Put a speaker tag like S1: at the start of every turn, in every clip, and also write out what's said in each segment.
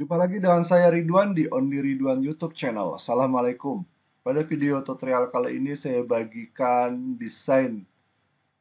S1: Jumpa lagi dengan saya Ridwan di Only Ridwan YouTube channel. Assalamualaikum. Pada video tutorial kali ini saya bagikan desain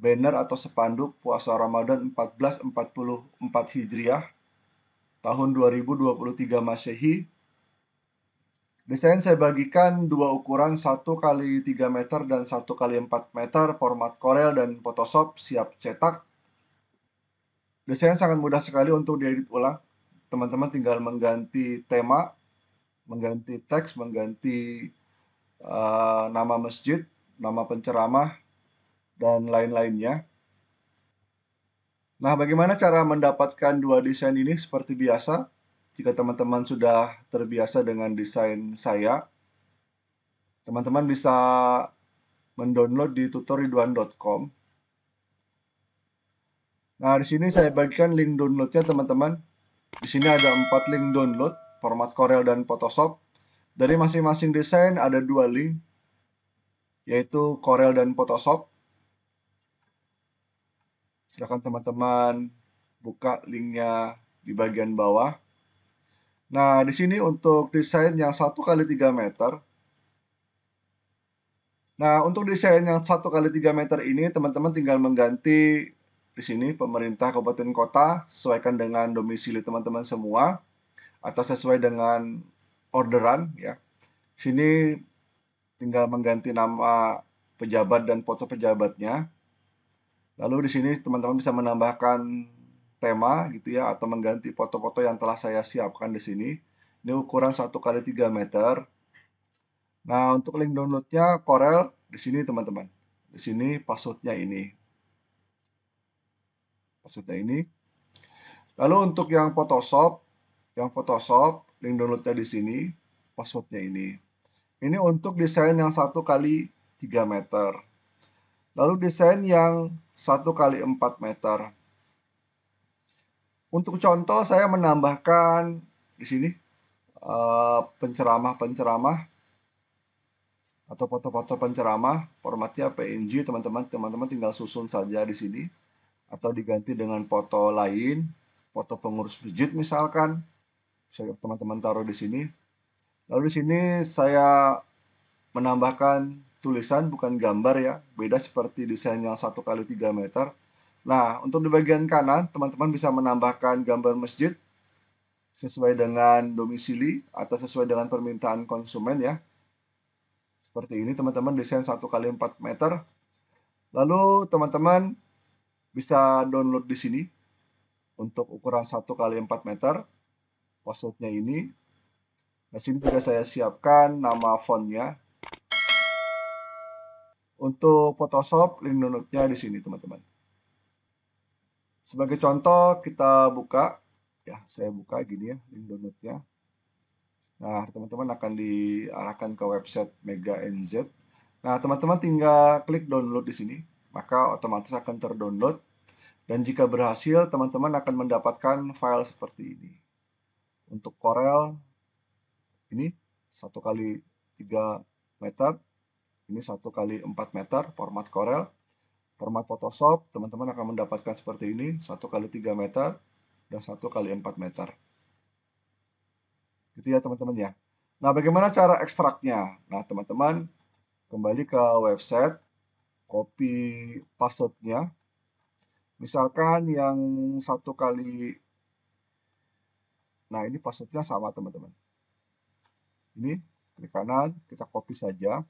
S1: banner atau sepanduk puasa Ramadan 1444 Hijriah tahun 2023 Masehi. Desain saya bagikan dua ukuran 1 kali 3 meter dan 1 kali 4 meter format Corel dan Photoshop siap cetak. Desain sangat mudah sekali untuk diedit ulang teman-teman tinggal mengganti tema, mengganti teks, mengganti uh, nama masjid, nama penceramah, dan lain-lainnya. Nah, bagaimana cara mendapatkan dua desain ini seperti biasa? Jika teman-teman sudah terbiasa dengan desain saya, teman-teman bisa mendownload di tutorialiduan.com. Nah, di sini saya bagikan link downloadnya teman-teman. Di sini ada empat link download, format Corel dan Photoshop. Dari masing-masing desain ada dua link, yaitu Corel dan Photoshop. Silahkan teman-teman buka linknya di bagian bawah. Nah, di sini untuk desain yang satu kali tiga meter. Nah, untuk desain yang satu kali tiga meter ini, teman-teman tinggal mengganti di sini pemerintah kabupaten kota sesuaikan dengan domisili teman-teman semua atau sesuai dengan orderan ya. di Sini tinggal mengganti nama pejabat dan foto pejabatnya. Lalu di sini teman-teman bisa menambahkan tema gitu ya atau mengganti foto-foto yang telah saya siapkan di sini. Ini ukuran 1 kali 3 meter. Nah, untuk link downloadnya Corel di sini teman-teman. Di sini passwordnya ini maksudnya ini. Lalu untuk yang Photoshop, yang Photoshop, link downloadnya di sini, passwordnya ini. Ini untuk desain yang satu kali 3 meter. Lalu desain yang satu kali 4 meter. Untuk contoh saya menambahkan di sini eh, penceramah-penceramah penceramah -penceramah, atau foto-foto penceramah formatnya PNG teman-teman teman-teman tinggal susun saja di sini atau diganti dengan foto lain, foto pengurus masjid misalkan. Bisa teman-teman taruh di sini. Lalu di sini saya menambahkan tulisan bukan gambar ya, beda seperti desain yang 1 kali 3 meter. Nah, untuk di bagian kanan teman-teman bisa menambahkan gambar masjid sesuai dengan domisili atau sesuai dengan permintaan konsumen ya. Seperti ini teman-teman desain 1 kali 4 meter. Lalu teman-teman bisa download di sini untuk ukuran 1 kali 4 meter passwordnya ini di nah, sini juga saya siapkan nama fontnya untuk Photoshop link downloadnya di sini teman-teman sebagai contoh kita buka ya saya buka gini ya link downloadnya nah teman-teman akan diarahkan ke website Mega NZ nah teman-teman tinggal klik download di sini maka otomatis akan terdownload dan jika berhasil, teman-teman akan mendapatkan file seperti ini. Untuk Corel, ini 1 kali 3 meter, ini 1 kali 4 meter format Corel. Format Photoshop, teman-teman akan mendapatkan seperti ini, 1 kali 3 meter dan 1 kali 4 meter. Gitu ya teman-teman ya. Nah, bagaimana cara ekstraknya? Nah, teman-teman kembali ke website, copy passwordnya, Misalkan yang satu kali, nah ini passwordnya sama teman-teman. Ini klik kanan, kita copy saja.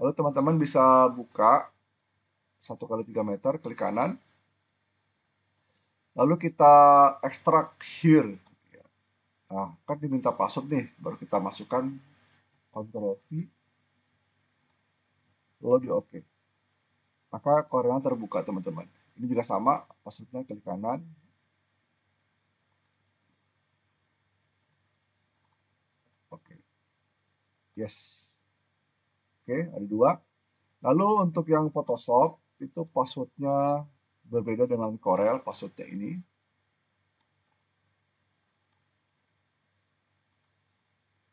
S1: Lalu teman-teman bisa buka satu kali tiga meter, klik kanan. Lalu kita extract here. Nah, kan diminta password nih, baru kita masukkan Ctrl V, lalu di OK. Maka koordinat terbuka teman-teman ini juga sama passwordnya klik kanan oke okay. yes oke okay, ada dua lalu untuk yang Photoshop itu passwordnya berbeda dengan Corel passwordnya ini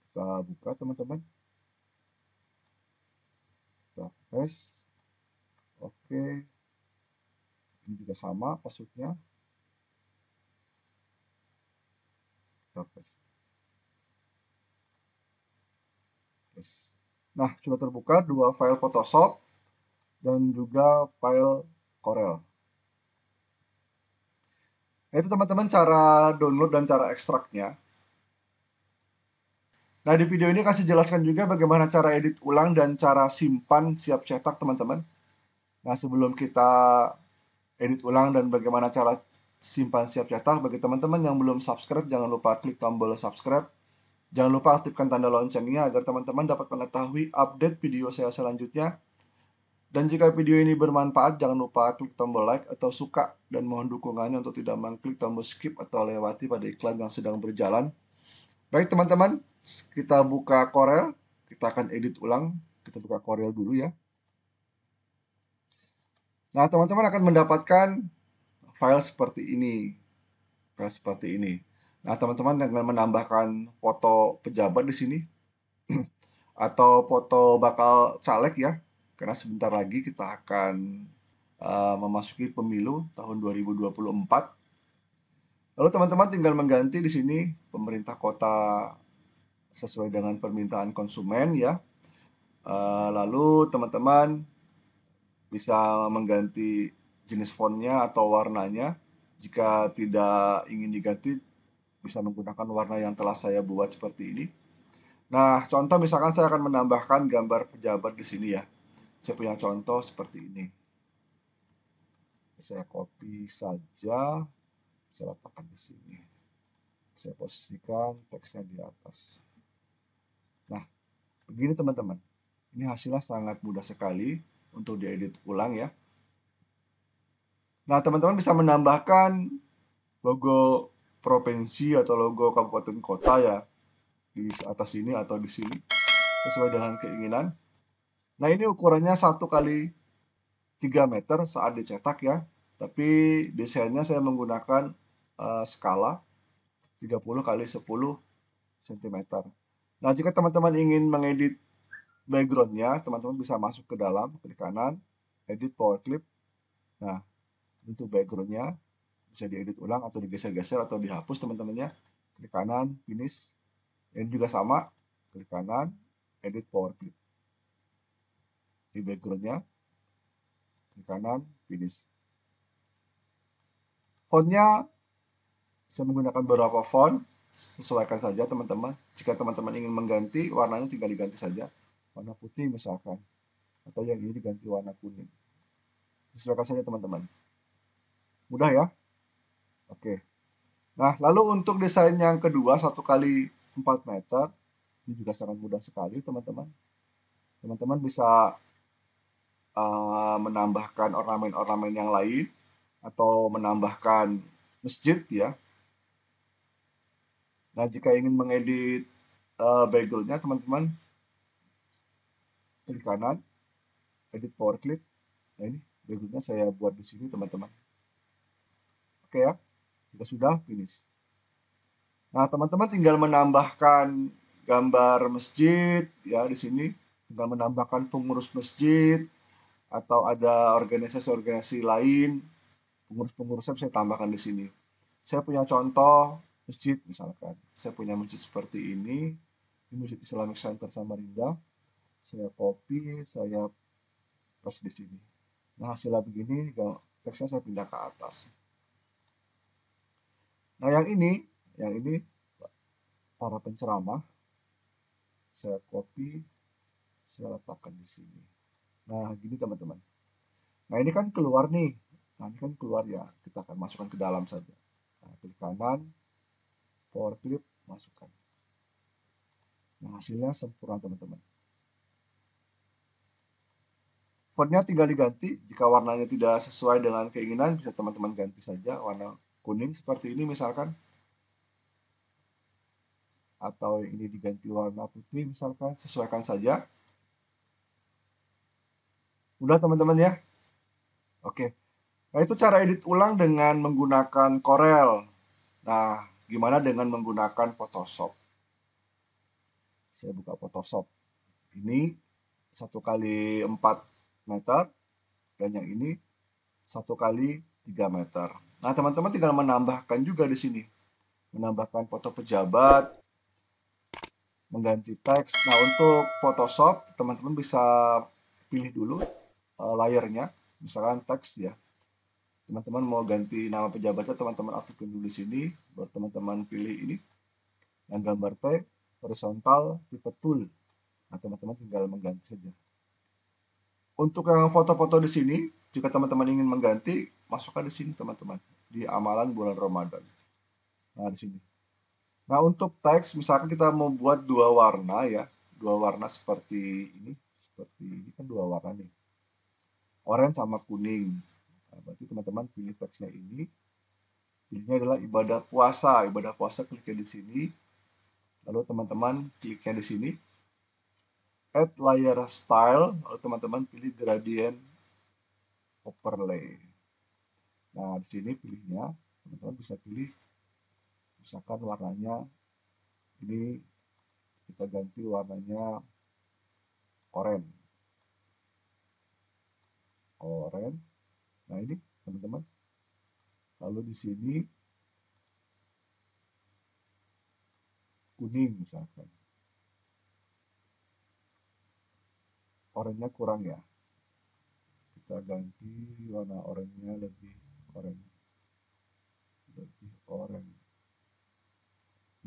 S1: kita buka teman-teman kita tes oke okay ini juga sama passwordnya kita paste yes. nah sudah terbuka dua file Photoshop dan juga file Corel nah, itu teman-teman cara download dan cara ekstraknya Nah, di video ini kasih jelaskan juga bagaimana cara edit ulang dan cara simpan siap cetak, teman-teman. Nah, sebelum kita edit ulang dan bagaimana cara simpan siap cetak. Bagi teman-teman yang belum subscribe, jangan lupa klik tombol subscribe. Jangan lupa aktifkan tanda loncengnya agar teman-teman dapat mengetahui update video saya selanjutnya. Dan jika video ini bermanfaat, jangan lupa klik tombol like atau suka dan mohon dukungannya untuk tidak mengklik tombol skip atau lewati pada iklan yang sedang berjalan. Baik teman-teman, kita buka Corel, kita akan edit ulang, kita buka Corel dulu ya. Nah, teman-teman akan mendapatkan file seperti ini. File seperti ini. Nah, teman-teman dengan menambahkan foto pejabat di sini atau foto bakal caleg ya, karena sebentar lagi kita akan uh, memasuki pemilu tahun 2024. Lalu teman-teman tinggal mengganti di sini pemerintah kota sesuai dengan permintaan konsumen ya. Uh, lalu teman-teman bisa mengganti jenis fontnya atau warnanya. Jika tidak ingin diganti, bisa menggunakan warna yang telah saya buat seperti ini. Nah, contoh misalkan saya akan menambahkan gambar pejabat di sini ya. Saya punya contoh seperti ini. Saya copy saja, saya letakkan di sini. Saya posisikan teksnya di atas. Nah, begini teman-teman. Ini hasilnya sangat mudah sekali untuk diedit ulang ya. Nah, teman-teman bisa menambahkan logo provinsi atau logo kabupaten kota ya di atas sini atau di sini sesuai dengan keinginan. Nah, ini ukurannya 1 kali 3 meter saat dicetak ya. Tapi desainnya saya menggunakan uh, skala 30 kali 10 cm. Nah, jika teman-teman ingin mengedit backgroundnya teman-teman bisa masuk ke dalam klik kanan edit power clip nah untuk backgroundnya bisa diedit ulang atau digeser-geser atau dihapus teman-temannya klik kanan finish ini juga sama klik kanan edit power clip di backgroundnya klik kanan finish fontnya bisa menggunakan beberapa font sesuaikan saja teman-teman jika teman-teman ingin mengganti warnanya tinggal diganti saja warna putih misalkan atau yang ini diganti warna kuning Silakan saja teman-teman mudah ya oke nah lalu untuk desain yang kedua satu kali empat meter ini juga sangat mudah sekali teman-teman teman-teman bisa uh, menambahkan ornamen-ornamen yang lain atau menambahkan masjid ya nah jika ingin mengedit uh, eh, backgroundnya teman-teman klik kanan, edit power clip. Nah ini berikutnya saya buat di sini teman-teman. Oke ya, kita sudah finish. Nah teman-teman tinggal menambahkan gambar masjid ya di sini, tinggal menambahkan pengurus masjid atau ada organisasi-organisasi lain pengurus-pengurusnya saya tambahkan di sini. Saya punya contoh masjid misalkan, saya punya masjid seperti ini, ini masjid Islamic Center Samarinda saya copy saya paste di sini nah hasilnya begini teksnya saya pindah ke atas nah yang ini yang ini para penceramah saya copy saya letakkan di sini nah gini teman-teman nah ini kan keluar nih nah ini kan keluar ya kita akan masukkan ke dalam saja nah, klik kanan power clip masukkan nah hasilnya sempurna teman-teman Fontnya tinggal diganti jika warnanya tidak sesuai dengan keinginan bisa teman-teman ganti saja warna kuning seperti ini misalkan atau yang ini diganti warna putih misalkan sesuaikan saja udah teman-teman ya oke nah itu cara edit ulang dengan menggunakan Corel nah gimana dengan menggunakan Photoshop saya buka Photoshop ini satu kali empat meter dan yang ini satu kali tiga meter. Nah, teman-teman tinggal menambahkan juga di sini. Menambahkan foto pejabat, mengganti teks. Nah, untuk Photoshop, teman-teman bisa pilih dulu uh, eh, layernya. Misalkan teks ya. Teman-teman mau ganti nama pejabatnya, teman-teman aktifkan dulu di sini. Baru teman-teman pilih ini. Yang gambar T, horizontal, tipe tool. Nah, teman-teman tinggal mengganti saja. Untuk yang foto-foto di sini, jika teman-teman ingin mengganti, masukkan di sini teman-teman. Di amalan bulan Ramadan. Nah, di sini. Nah, untuk teks, misalkan kita mau buat dua warna ya. Dua warna seperti ini. Seperti ini kan dua warna nih. Orange sama kuning. Nah, berarti teman-teman pilih teksnya ini. Pilihnya adalah ibadah puasa. Ibadah puasa kliknya di sini. Lalu teman-teman kliknya di sini add layer style lalu teman-teman pilih gradient overlay nah di sini pilihnya teman-teman bisa pilih misalkan warnanya ini kita ganti warnanya orange orange nah ini teman-teman lalu di sini kuning misalkan Orangnya kurang ya kita ganti warna oranye lebih oranye lebih oranye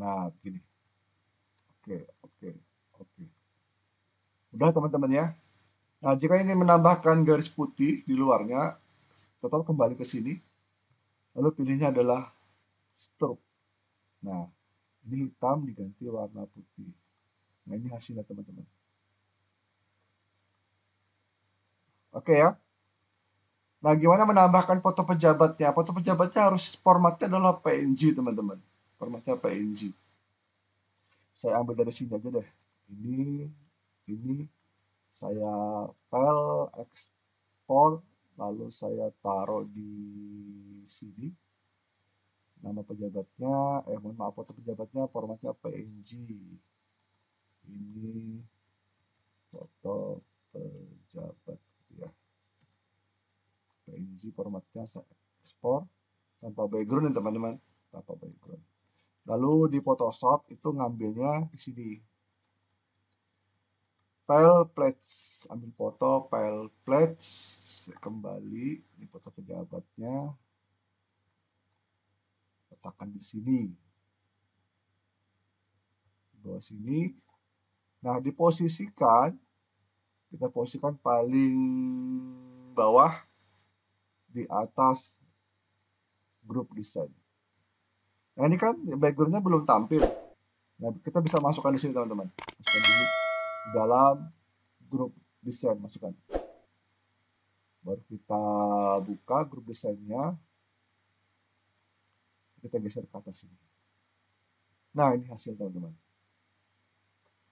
S1: nah begini oke oke oke udah teman-teman ya nah jika ingin menambahkan garis putih di luarnya total kembali ke sini lalu pilihnya adalah stroke nah ini hitam diganti warna putih nah ini hasilnya teman-teman Oke ya. Nah, gimana menambahkan foto pejabatnya? Foto pejabatnya harus formatnya adalah PNG, teman-teman. Formatnya PNG. Saya ambil dari sini aja deh. Ini, ini, saya file, export lalu saya taruh di sini. Nama pejabatnya, eh mohon maaf, foto pejabatnya formatnya PNG. Ini foto pejabat png formatnya saya ekspor tanpa background ya teman-teman tanpa background lalu di Photoshop itu ngambilnya di sini file plates ambil foto file plates kembali di foto pejabatnya letakkan di sini di bawah sini nah diposisikan kita posisikan paling bawah di atas grup desain. Nah ini kan backgroundnya belum tampil. Nah kita bisa masukkan di sini teman-teman. Masukkan di dalam grup desain masukkan. Baru kita buka grup desainnya. Kita geser ke atas sini. Nah ini hasil teman-teman.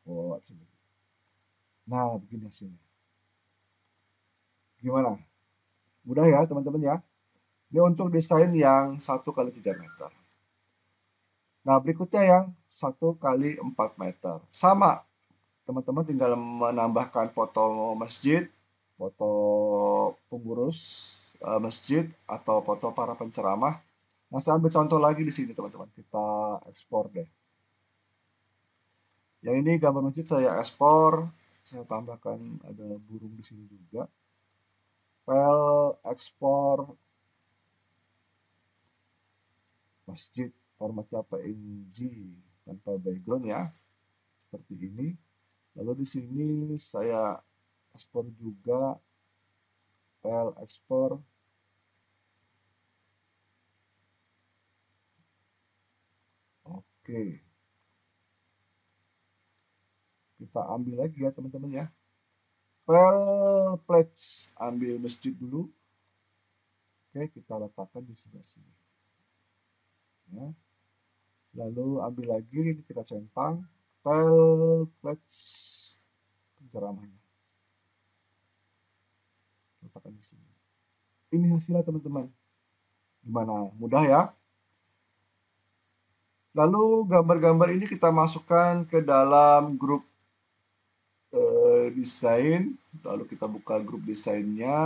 S1: Oh, Nah begini hasilnya. Gimana? Mudah ya teman-teman ya. Ini untuk desain yang 1 kali 3 meter. Nah, berikutnya yang 1 kali 4 meter. Sama, teman-teman tinggal menambahkan foto masjid, foto pengurus eh, masjid, atau foto para penceramah. Nah, saya ambil contoh lagi di sini, teman-teman. Kita ekspor deh. Yang ini gambar masjid saya ekspor. Saya tambahkan ada burung di sini juga file ekspor masjid formatnya PNG tanpa background ya seperti ini lalu di sini saya ekspor juga file ekspor oke kita ambil lagi ya teman-teman ya Apple Pledge ambil masjid dulu oke kita letakkan di sebelah sini ya. lalu ambil lagi ini kita centang Apple Pledge penceramahnya. letakkan di sini ini hasilnya teman-teman gimana mudah ya lalu gambar-gambar ini kita masukkan ke dalam grup eh, desain, lalu kita buka grup desainnya.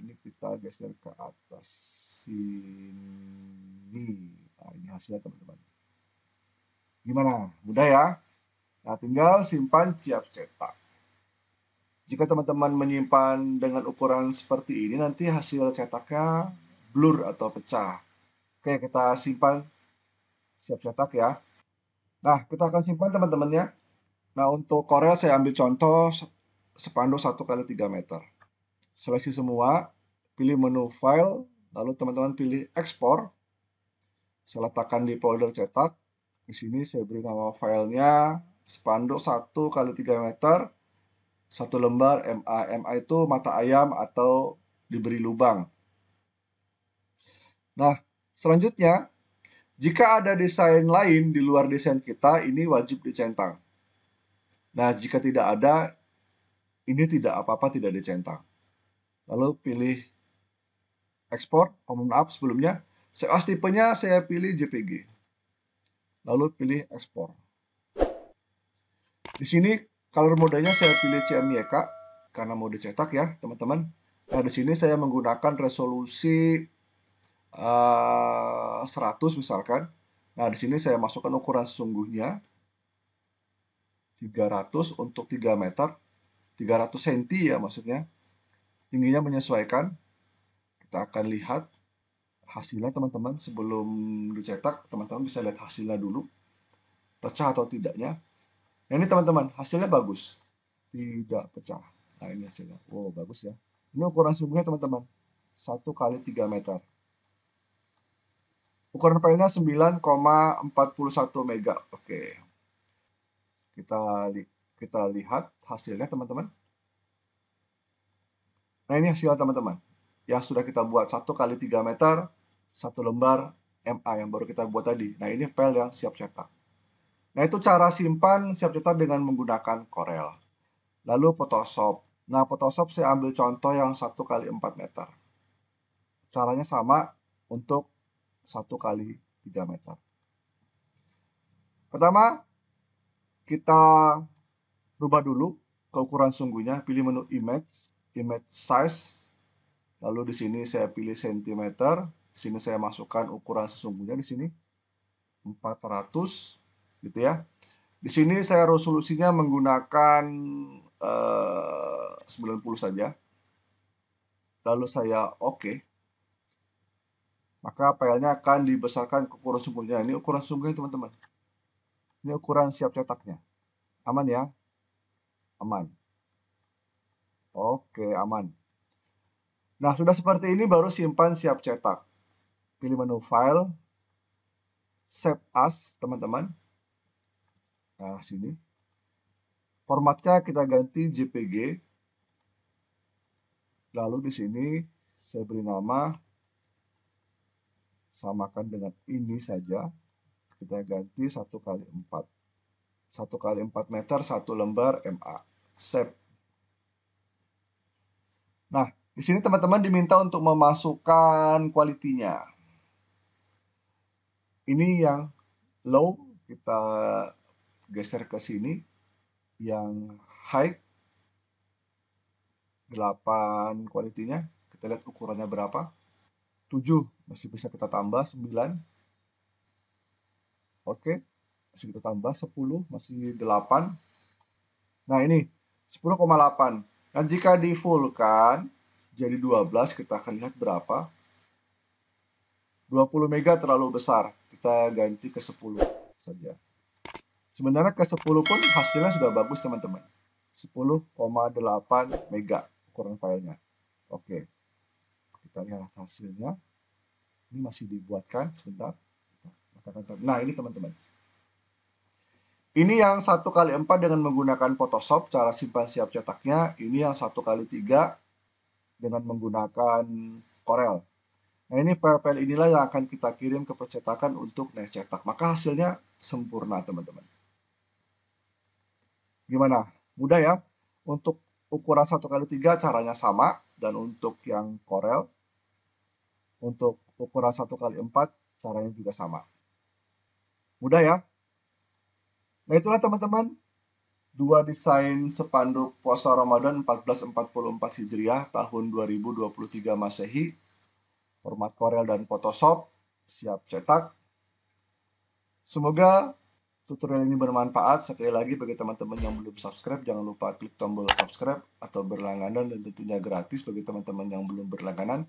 S1: Ini kita geser ke atas sini. Nah, ini hasilnya teman-teman. Gimana? Mudah ya? Nah, tinggal simpan siap cetak. Jika teman-teman menyimpan dengan ukuran seperti ini, nanti hasil cetaknya blur atau pecah. Oke, kita simpan siap cetak ya. Nah, kita akan simpan teman-teman ya. Nah untuk Korea saya ambil contoh spanduk 1 kali 3 meter. Seleksi semua, pilih menu file, lalu teman-teman pilih ekspor. Saya letakkan di folder cetak. Di sini saya beri nama filenya spanduk 1 kali 3 meter, satu lembar MA. MA itu mata ayam atau diberi lubang. Nah, selanjutnya, jika ada desain lain di luar desain kita, ini wajib dicentang. Nah, jika tidak ada, ini tidak apa-apa, tidak dicentang. Lalu pilih ekspor, common up sebelumnya, COS tipenya saya pilih JPG. Lalu pilih ekspor. Di sini color modenya saya pilih CMYK karena mode cetak ya, teman-teman. Nah, di sini saya menggunakan resolusi uh, eh, 100 misalkan. Nah, di sini saya masukkan ukuran sesungguhnya 300 untuk 3 meter 300 cm ya maksudnya tingginya menyesuaikan kita akan lihat hasilnya teman-teman sebelum dicetak teman-teman bisa lihat hasilnya dulu pecah atau tidaknya nah, ini teman-teman hasilnya bagus tidak pecah nah ini hasilnya wow bagus ya ini ukuran sungguhnya teman-teman 1 kali 3 meter ukuran filenya 9,41 mega oke kita li kita lihat hasilnya teman-teman. Nah ini hasilnya teman-teman. Ya sudah kita buat satu kali tiga meter, satu lembar MA yang baru kita buat tadi. Nah ini file yang siap cetak. Nah itu cara simpan siap cetak dengan menggunakan Corel. Lalu Photoshop. Nah Photoshop saya ambil contoh yang satu kali empat meter. Caranya sama untuk satu kali tiga meter. Pertama, kita rubah dulu ke ukuran sungguhnya, pilih menu image, image size, lalu di sini saya pilih cm, di sini saya masukkan ukuran sesungguhnya di sini 400 gitu ya. Di sini saya resolusinya menggunakan eh, 90 saja. Lalu saya oke. Okay. Maka filenya akan dibesarkan ke ukuran sungguhnya. Ini ukuran sungguhnya teman-teman. Ini ukuran siap cetaknya. Aman ya? Aman. Oke, aman. Nah, sudah seperti ini baru simpan siap cetak. Pilih menu file, save as, teman-teman. Nah, sini. Formatnya kita ganti JPG. Lalu di sini saya beri nama samakan dengan ini saja kita ganti 1 kali 4 1 kali 4 meter 1 lembar MA save nah di sini teman-teman diminta untuk memasukkan kualitinya ini yang low kita geser ke sini yang high 8 kualitinya kita lihat ukurannya berapa 7 masih bisa kita tambah 9 Oke, masih kita tambah 10, masih 8. Nah ini 10,8. Nah jika di full kan, jadi 12 kita akan lihat berapa. 20 mega terlalu besar, kita ganti ke 10 saja. Sebenarnya ke 10 pun hasilnya sudah bagus teman-teman. 10,8 mega ukuran filenya. Oke, kita lihat hasilnya. Ini masih dibuatkan sebentar. Nah ini teman-teman. Ini yang satu kali empat dengan menggunakan Photoshop, cara simpan siap cetaknya. Ini yang satu kali tiga dengan menggunakan Corel. Nah ini file-file inilah yang akan kita kirim ke percetakan untuk naik cetak. Maka hasilnya sempurna teman-teman. Gimana? Mudah ya? Untuk ukuran satu kali tiga caranya sama. Dan untuk yang Corel, untuk ukuran satu kali empat caranya juga sama. Mudah ya? Nah itulah teman-teman dua desain sepanduk puasa Ramadan 1444 Hijriah tahun 2023 Masehi format Corel dan Photoshop siap cetak. Semoga tutorial ini bermanfaat. Sekali lagi bagi teman-teman yang belum subscribe jangan lupa klik tombol subscribe atau berlangganan dan tentunya gratis bagi teman-teman yang belum berlangganan.